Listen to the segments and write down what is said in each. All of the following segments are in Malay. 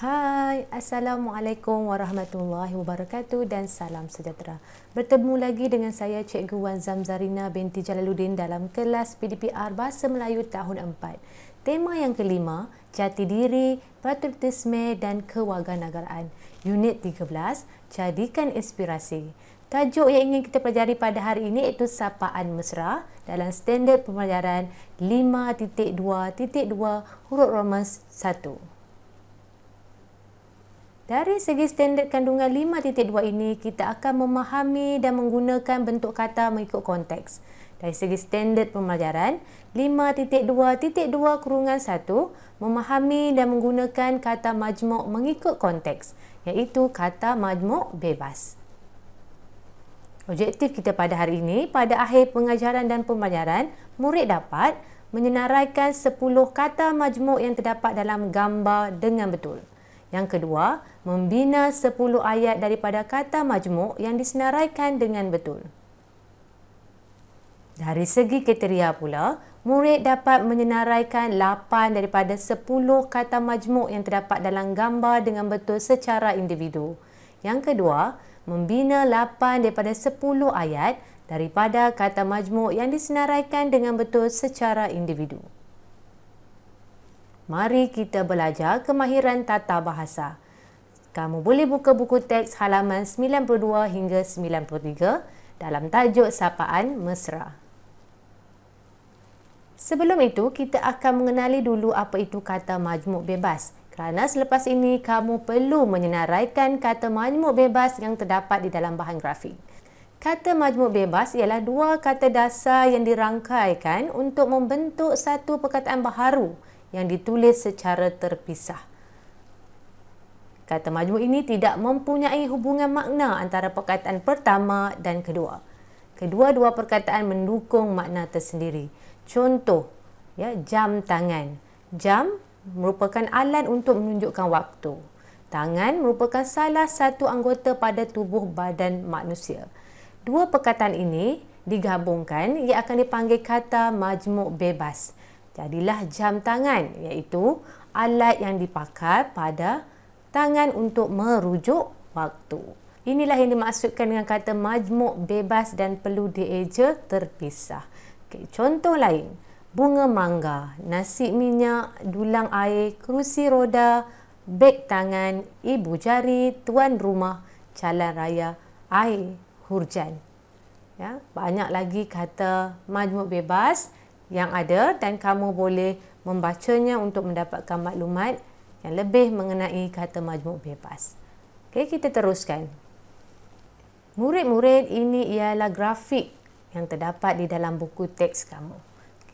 Hai, Assalamualaikum Warahmatullahi Wabarakatuh dan salam sejahtera. Bertemu lagi dengan saya Cikgu Wan Zamzarina binti Jalaluddin dalam kelas PDPR Bahasa Melayu tahun 4. Tema yang kelima, Jati Diri, Patriotisme dan Kewarganegaraan. Unit 13, Jadikan Inspirasi. Tajuk yang ingin kita pelajari pada hari ini iaitu sapaan mesra dalam standard pembelajaran 5.2.2 huruf Romans 1. Dari segi standard kandungan 5.2 ini, kita akan memahami dan menggunakan bentuk kata mengikut konteks. Dari segi standard pembelajaran, 5.2.2 kurungan 1 memahami dan menggunakan kata majmuk mengikut konteks, iaitu kata majmuk bebas. Objektif kita pada hari ini, pada akhir pengajaran dan pembelajaran, murid dapat menyenaraikan 10 kata majmuk yang terdapat dalam gambar dengan betul. Yang kedua, membina 10 ayat daripada kata majmuk yang disenaraikan dengan betul. Dari segi kriteria pula, murid dapat menyenaraikan 8 daripada 10 kata majmuk yang terdapat dalam gambar dengan betul secara individu. Yang kedua, membina 8 daripada 10 ayat daripada kata majmuk yang disenaraikan dengan betul secara individu mari kita belajar kemahiran tata bahasa. Kamu boleh buka buku teks halaman 92 hingga 93 dalam tajuk sapaan mesra. Sebelum itu, kita akan mengenali dulu apa itu kata majmuk bebas. Kerana selepas ini, kamu perlu menyenaraikan kata majmuk bebas yang terdapat di dalam bahan grafik. Kata majmuk bebas ialah dua kata dasar yang dirangkaikan untuk membentuk satu perkataan baharu yang ditulis secara terpisah. Kata majmuk ini tidak mempunyai hubungan makna antara perkataan pertama dan kedua. Kedua-dua perkataan mendukung makna tersendiri. Contoh, ya, jam tangan. Jam merupakan alat untuk menunjukkan waktu. Tangan merupakan salah satu anggota pada tubuh badan manusia. Dua perkataan ini digabungkan ia akan dipanggil kata majmuk bebas jadilah jam tangan iaitu alat yang dipakai pada tangan untuk merujuk waktu. Inilah yang dimaksudkan dengan kata majmuk bebas dan perlu dieja terpisah. Okay, contoh lain, bunga mangga, nasi minyak, dulang air, kerusi roda, beg tangan, ibu jari, tuan rumah, jalan raya, air, hujan. Ya, banyak lagi kata majmuk bebas yang ada dan kamu boleh membacanya untuk mendapatkan maklumat yang lebih mengenai kata majmuk bebas. Okey, kita teruskan. Murid-murid ini ialah grafik yang terdapat di dalam buku teks kamu.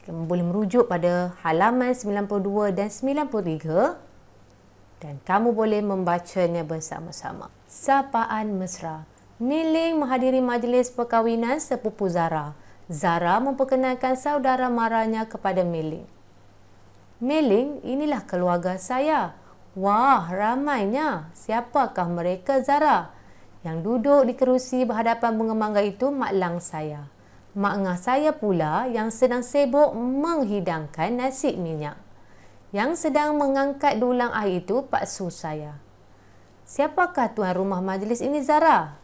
Kamu boleh merujuk pada halaman 92 dan 93 dan kamu boleh membacanya bersama-sama. Sapaan Mesra Niling menghadiri majlis perkahwinan sepupu Zara. Zara memperkenalkan saudara maranya kepada Meling. Meling, inilah keluarga saya. Wah, ramainya. Siapakah mereka, Zara? Yang duduk di kerusi berhadapan bunga mangga itu Mak Lang saya. Mak Ngah saya pula yang sedang sibuk menghidangkan nasi minyak. Yang sedang mengangkat dulang air itu Pak Su saya. Siapakah tuan rumah majlis ini, Zara?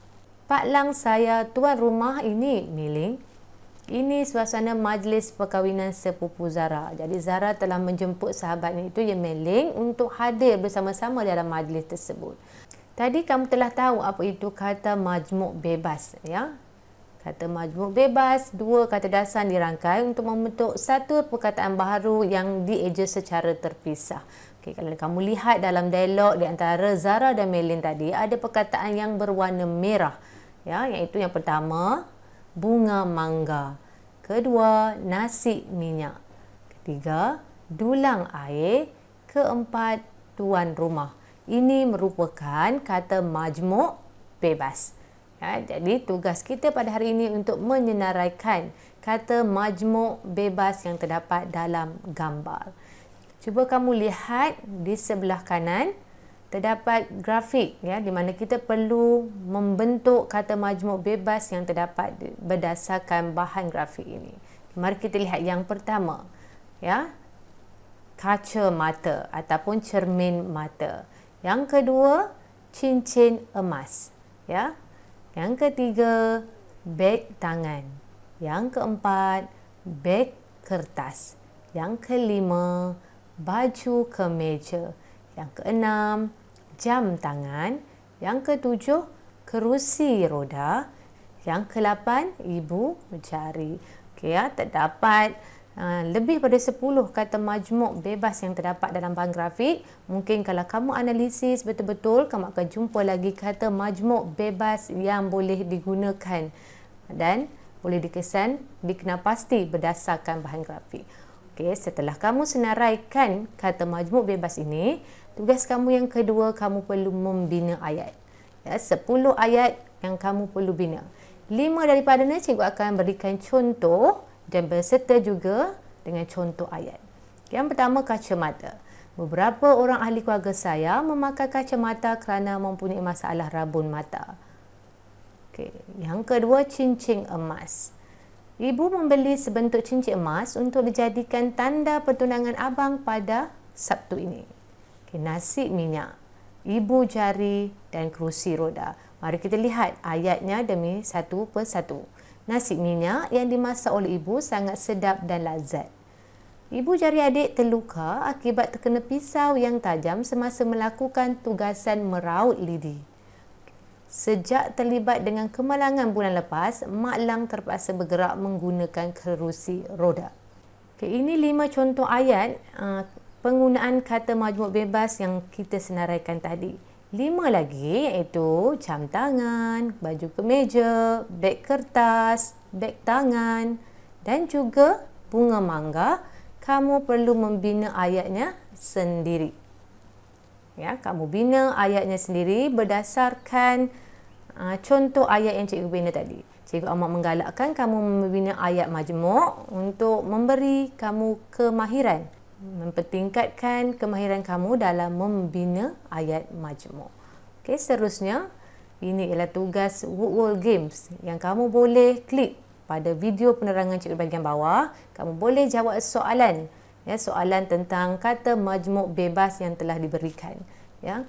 Pak Lang saya tuan rumah ini, Miling. Ini suasana majlis perkahwinan sepupu Zara. Jadi Zara telah menjemput sahabatnya itu yang meling untuk hadir bersama-sama dalam majlis tersebut. Tadi kamu telah tahu apa itu kata majmuk bebas. ya? Kata majmuk bebas, dua kata dasar dirangkai untuk membentuk satu perkataan baru yang dieja secara terpisah. Okay, kalau kamu lihat dalam dialog di antara Zara dan Melin tadi, ada perkataan yang berwarna merah. Ya, yang itu yang pertama, bunga mangga. Kedua, nasi minyak. Ketiga, dulang air. Keempat, tuan rumah. Ini merupakan kata majmuk bebas. Ya, jadi tugas kita pada hari ini untuk menyenaraikan kata majmuk bebas yang terdapat dalam gambar. Cuba kamu lihat di sebelah kanan terdapat grafik ya di mana kita perlu membentuk kata majmuk bebas yang terdapat berdasarkan bahan grafik ini. Mari kita lihat yang pertama. Ya. Kaca mata ataupun cermin mata. Yang kedua, cincin emas. Ya. Yang ketiga, beg tangan. Yang keempat, beg kertas. Yang kelima, baju kemeja. Yang keenam, jam tangan, yang ketujuh kerusi roda, yang kelapan ibu jari. Okey ya, terdapat uh, lebih pada sepuluh kata majmuk bebas yang terdapat dalam bahan grafik. Mungkin kalau kamu analisis betul-betul, kamu akan jumpa lagi kata majmuk bebas yang boleh digunakan dan boleh dikesan, dikenal pasti berdasarkan bahan grafik. Okey, setelah kamu senaraikan kata majmuk bebas ini, Tugas kamu yang kedua, kamu perlu membina ayat. Ya, 10 ayat yang kamu perlu bina. 5 daripada ini, cikgu akan berikan contoh dan berserta juga dengan contoh ayat. Yang pertama, kacamata. Beberapa orang ahli keluarga saya memakai kacamata kerana mempunyai masalah rabun mata. Okay. Yang kedua, cincin emas. Ibu membeli sebentuk cincin emas untuk dijadikan tanda pertunangan abang pada Sabtu ini okay, nasi minyak, ibu jari dan kerusi roda. Mari kita lihat ayatnya demi satu persatu. Nasi minyak yang dimasak oleh ibu sangat sedap dan lazat. Ibu jari adik terluka akibat terkena pisau yang tajam semasa melakukan tugasan meraut lidi. Sejak terlibat dengan kemalangan bulan lepas, Mak Lang terpaksa bergerak menggunakan kerusi roda. Okay, ini lima contoh ayat uh, penggunaan kata majmuk bebas yang kita senaraikan tadi. Lima lagi iaitu cam tangan, baju kemeja, beg kertas, beg tangan dan juga bunga mangga. Kamu perlu membina ayatnya sendiri. Ya, kamu bina ayatnya sendiri berdasarkan uh, contoh ayat yang cikgu bina tadi. Cikgu Ahmad menggalakkan kamu membina ayat majmuk untuk memberi kamu kemahiran mempertingkatkan kemahiran kamu dalam membina ayat majmuk. Okey, seterusnya ini ialah tugas Woodworld Games yang kamu boleh klik pada video penerangan cikgu bahagian bawah. Kamu boleh jawab soalan, ya, soalan tentang kata majmuk bebas yang telah diberikan. Ya.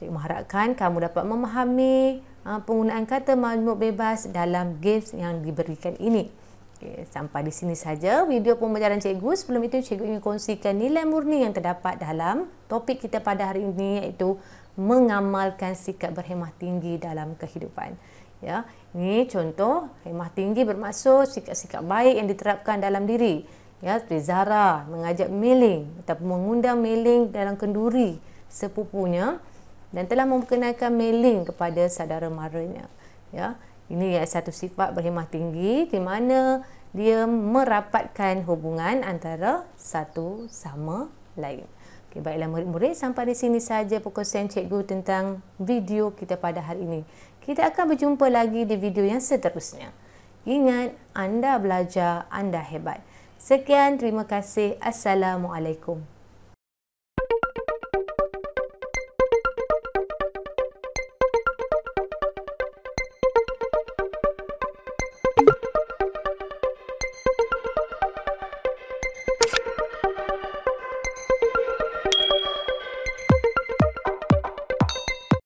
Cikgu mengharapkan kamu dapat memahami ah, penggunaan kata majmuk bebas dalam games yang diberikan ini. Okay, sampai di sini saja video pembelajaran cikgu. Sebelum itu, cikgu ingin kongsikan nilai murni yang terdapat dalam topik kita pada hari ini iaitu mengamalkan sikap berhemah tinggi dalam kehidupan. Ya, ini contoh hemah tinggi bermaksud sikap-sikap baik yang diterapkan dalam diri. Ya, seperti Zara mengajak Miling atau mengundang Miling dalam kenduri sepupunya dan telah memperkenalkan Miling kepada saudara maranya. Ya, ini satu sifat berhemah tinggi di mana dia merapatkan hubungan antara satu sama lain. Okay, baiklah murid-murid, sampai di sini saja pukul sen cikgu tentang video kita pada hari ini. Kita akan berjumpa lagi di video yang seterusnya. Ingat, anda belajar, anda hebat. Sekian, terima kasih. Assalamualaikum.